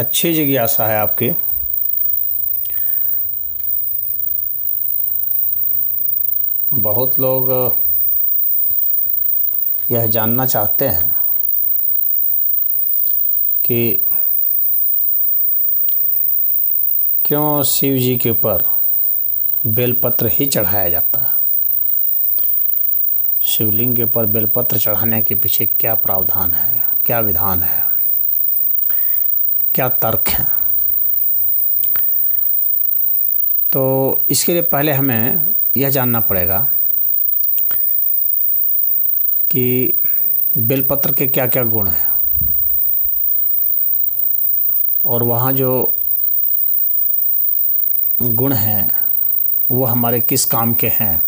अच्छी जिज्ञासा है आपकी बहुत लोग यह जानना चाहते हैं कि क्यों शिव जी के ऊपर बेलपत्र ही चढ़ाया जाता है शिवलिंग के ऊपर बेलपत्र चढ़ाने के पीछे क्या प्रावधान है क्या विधान है क्या तर्क हैं तो इसके लिए पहले हमें यह जानना पड़ेगा कि बेलपत्र के क्या क्या गुण हैं और वहाँ जो गुण हैं वो हमारे किस काम के हैं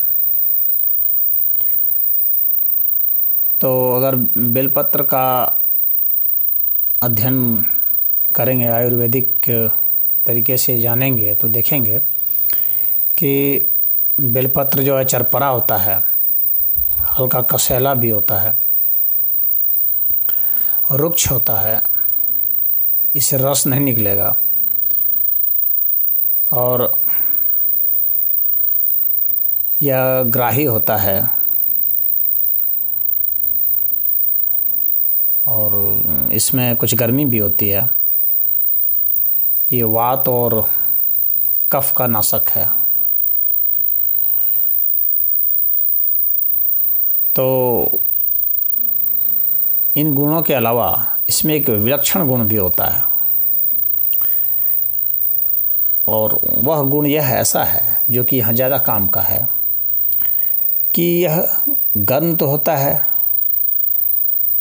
तो अगर बेलपत्र का अध्ययन करेंगे आयुर्वेदिक तरीके से जानेंगे तो देखेंगे कि बेलपत्र जो है चरपरा होता है हल्का कसैला भी होता है रुक्ष होता है इससे रस नहीं निकलेगा और यह ग्राही होता है और इसमें कुछ गर्मी भी होती है ये वात और कफ का नाशक है तो इन गुणों के अलावा इसमें एक विलक्षण गुण भी होता है और वह गुण यह ऐसा है जो कि यहाँ ज़्यादा काम का है कि यह गर्म तो होता है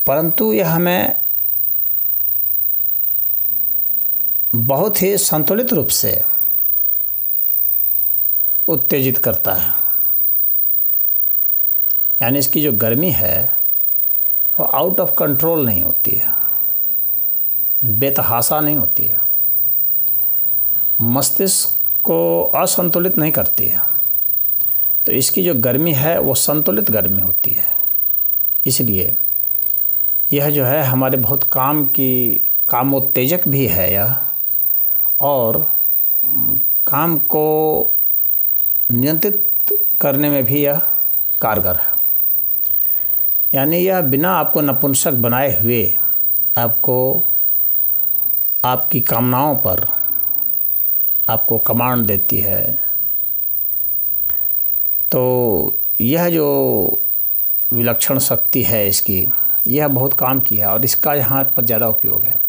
परंतु यह हमें बहुत ही संतुलित रूप से उत्तेजित करता है यानी इसकी जो गर्मी है वो आउट ऑफ कंट्रोल नहीं होती है बेतहासा नहीं होती है मस्तिष्क को असंतुलित नहीं करती है तो इसकी जो गर्मी है वो संतुलित गर्मी होती है इसलिए यह जो है हमारे बहुत काम की कामोत्तेजक भी है यह और काम को नियंत्रित करने में भी यह कारगर है यानी यह बिना आपको नपुंसक बनाए हुए आपको आपकी कामनाओं पर आपको कमांड देती है तो यह जो विलक्षण शक्ति है इसकी यह बहुत काम की है और इसका यहाँ पर ज़्यादा उपयोग है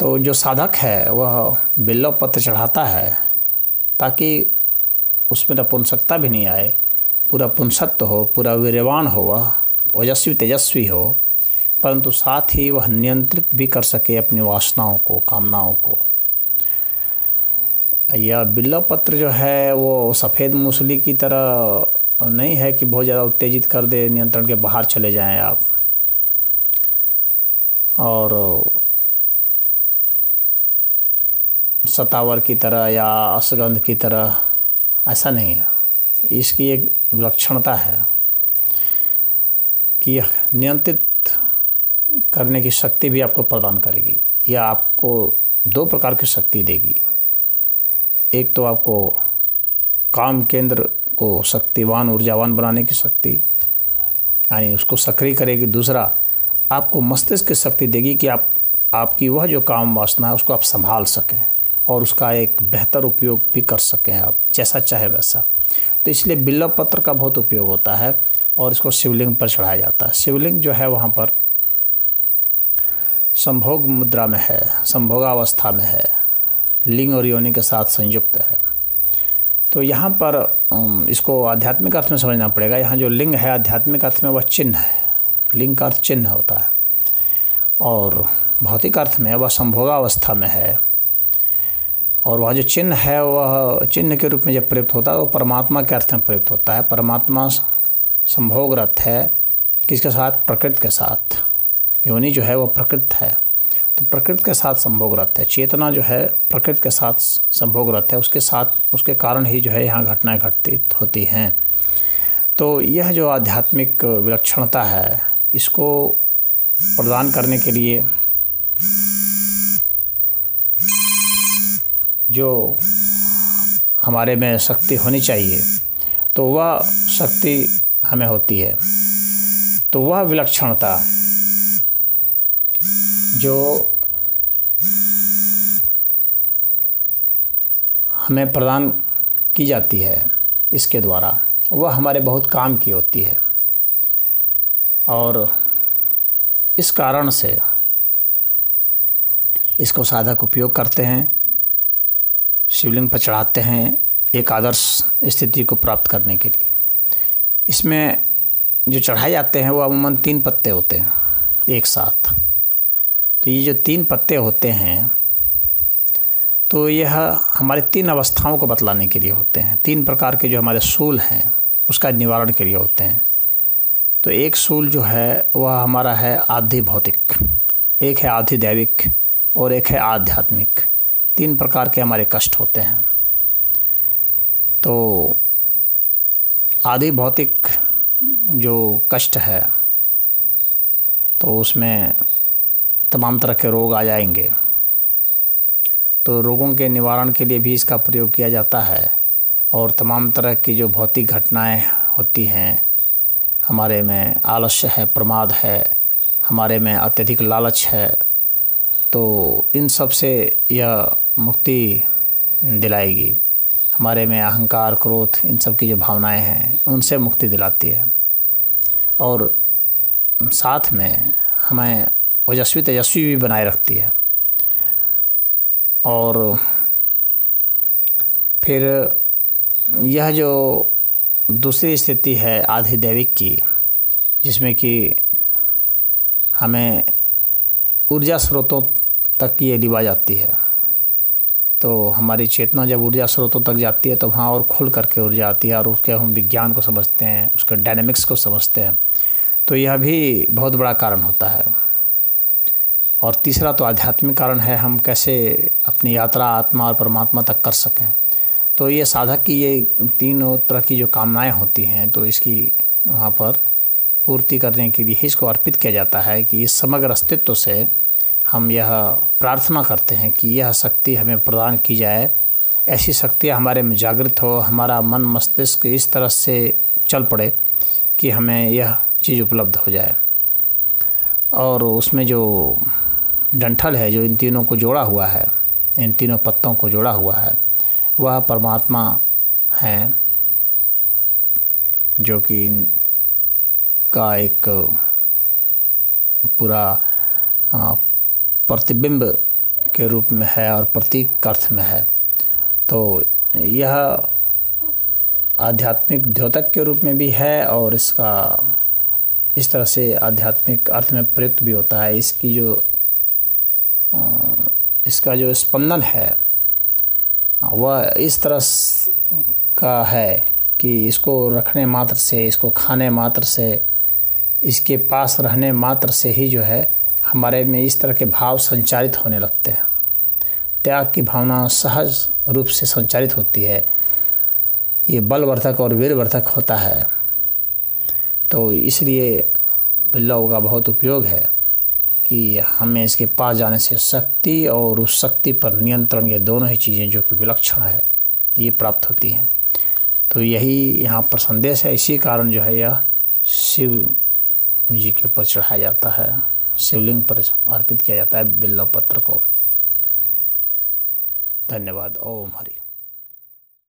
तो जो साधक है वह बिल्लो पत्र चढ़ाता है ताकि उसमें नपुंसकता तो भी नहीं आए पूरा पुंसत्व हो पूरा वीरवान हो वह ओजस्वी तेजस्वी हो परंतु साथ ही वह नियंत्रित भी कर सके अपनी वासनाओं को कामनाओं को यह बिल्लो पत्र जो है वो सफ़ेद मूसली की तरह नहीं है कि बहुत ज़्यादा उत्तेजित कर दे नियंत्रण के बाहर चले जाएं आप और सतावर की तरह या असगंध की तरह ऐसा नहीं है इसकी एक विलक्षणता है कि यह नियंत्रित करने की शक्ति भी आपको प्रदान करेगी या आपको दो प्रकार की शक्ति देगी एक तो आपको काम केंद्र को शक्तिवान ऊर्जावान बनाने की शक्ति यानी उसको सक्रिय करेगी दूसरा आपको मस्तिष्क की शक्ति देगी कि आप आपकी वह जो काम वासना है उसको आप संभाल सकें और उसका एक बेहतर उपयोग भी कर सकें आप जैसा चाहे वैसा तो इसलिए बिल्ला पत्र का बहुत उपयोग होता है और इसको शिवलिंग पर चढ़ाया जाता है शिवलिंग जो है वहाँ पर संभोग मुद्रा में है संभोगावस्था में है लिंग और योनि के साथ संयुक्त है तो यहाँ पर इसको आध्यात्मिक अर्थ में समझना पड़ेगा यहाँ जो लिंग है आध्यात्मिक अर्थ में वह चिन्ह है लिंग का अर्थ चिन्ह होता है और भौतिक अर्थ में वह संभोगावस्था में है और वह जो चिन्ह है वह चिन्ह के रूप में जब प्रयुक्त होता है वो तो परमात्मा के अर्थ में प्रयुक्त होता है परमात्मा संभोग रथ है किसके साथ प्रकृति के साथ योनि जो है वह प्रकृत है तो प्रकृति के साथ संभोग रथ है चेतना जो है प्रकृति के साथ संभोग रथ है उसके साथ उसके कारण ही जो है यहाँ घटनाएं घटती होती हैं तो यह जो आध्यात्मिक विलक्षणता है इसको प्रदान करने के लिए जो हमारे में शक्ति होनी चाहिए तो वह शक्ति हमें होती है तो वह विलक्षणता जो हमें प्रदान की जाती है इसके द्वारा वह हमारे बहुत काम की होती है और इस कारण से इसको साधक उपयोग करते हैं शिवलिंग पर चढ़ाते हैं एक आदर्श स्थिति को प्राप्त करने के लिए इसमें जो चढ़ाए जाते हैं वो अमूमन तीन पत्ते होते हैं एक साथ तो ये जो तीन पत्ते होते हैं तो यह हमारे तीन अवस्थाओं को बतलाने के लिए होते हैं तीन प्रकार के जो हमारे सूल हैं उसका निवारण के लिए होते हैं तो एक सूल जो है वह हमारा है आधि भौतिक एक है आधि दैविक और एक है आध्यात्मिक तीन प्रकार के हमारे कष्ट होते हैं तो आदि भौतिक जो कष्ट है तो उसमें तमाम तरह के रोग आ जाएंगे तो रोगों के निवारण के लिए भी इसका प्रयोग किया जाता है और तमाम तरह की जो भौतिक घटनाएं होती हैं हमारे में आलस्य है प्रमाद है हमारे में अत्यधिक लालच है तो इन सब से यह मुक्ति दिलाएगी हमारे में अहंकार क्रोध इन सब की जो भावनाएं हैं उनसे मुक्ति दिलाती है और साथ में हमें ओजस्वी तेजस्वी भी बनाए रखती है और फिर यह जो दूसरी स्थिति है आधि देविक की जिसमें कि हमें ऊर्जा स्रोतों तक ये लिवा जाती है तो हमारी चेतना जब ऊर्जा स्रोतों तक जाती है तो वहाँ और खुल करके ऊर्जा आती है और उसके हम विज्ञान को समझते हैं उसके डायनेमिक्स को समझते हैं तो यह भी बहुत बड़ा कारण होता है और तीसरा तो आध्यात्मिक कारण है हम कैसे अपनी यात्रा आत्मा और परमात्मा तक कर सकें तो ये साधक की ये तीनों तरह की जो कामनाएं होती हैं तो इसकी वहाँ पर पूर्ति करने के लिए इसको अर्पित किया जाता है कि इस समग्र अस्तित्व से हम यह प्रार्थना करते हैं कि यह शक्ति हमें प्रदान की जाए ऐसी शक्तियाँ हमारे में जागृत हो हमारा मन मस्तिष्क इस तरह से चल पड़े कि हमें यह चीज़ उपलब्ध हो जाए और उसमें जो डंठल है जो इन तीनों को जोड़ा हुआ है इन तीनों पत्तों को जोड़ा हुआ है वह परमात्मा हैं जो कि का एक पूरा प्रतिबिंब के रूप में है और प्रतीक अर्थ में है तो यह आध्यात्मिक द्योतक के रूप में भी है और इसका इस तरह से आध्यात्मिक अर्थ में प्रयुक्त भी होता है इसकी जो इसका जो स्पंदन है वह इस तरह का है कि इसको रखने मात्र से इसको खाने मात्र से इसके पास रहने मात्र से ही जो है हमारे में इस तरह के भाव संचारित होने लगते हैं त्याग की भावना सहज रूप से संचारित होती है ये बलवर्धक और वीरवर्धक होता है तो इसलिए बिल्लव का बहुत उपयोग है कि हमें इसके पास जाने से शक्ति और उस शक्ति पर नियंत्रण ये दोनों ही चीज़ें जो कि विलक्षण है ये प्राप्त होती हैं तो यही यहाँ पर संदेश है इसी कारण जो है यह शिव जी के ऊपर चढ़ाया जाता है शिवलिंग पर अर्पित किया जाता है बिल्लव पत्र को धन्यवाद ओम हरी